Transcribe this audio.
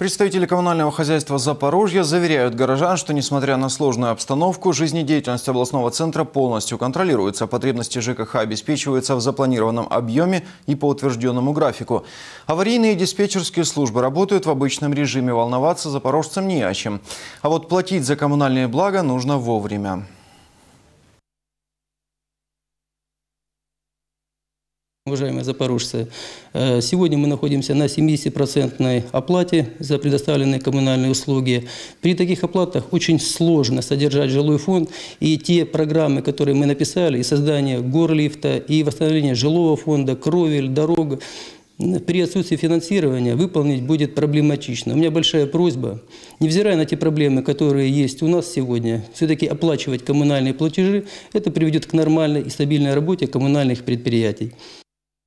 Представители коммунального хозяйства Запорожья заверяют горожан, что несмотря на сложную обстановку, жизнедеятельность областного центра полностью контролируется. Потребности ЖКХ обеспечиваются в запланированном объеме и по утвержденному графику. Аварийные и диспетчерские службы работают в обычном режиме. Волноваться запорожцам не о чем. А вот платить за коммунальные блага нужно вовремя. Уважаемые запорожцы, э, сегодня мы находимся на 70% оплате за предоставленные коммунальные услуги. При таких оплатах очень сложно содержать жилой фонд, и те программы, которые мы написали, и создание горлифта, и восстановление жилого фонда, кровель, дорога, при отсутствии финансирования выполнить будет проблематично. У меня большая просьба, невзирая на те проблемы, которые есть у нас сегодня, все-таки оплачивать коммунальные платежи, это приведет к нормальной и стабильной работе коммунальных предприятий.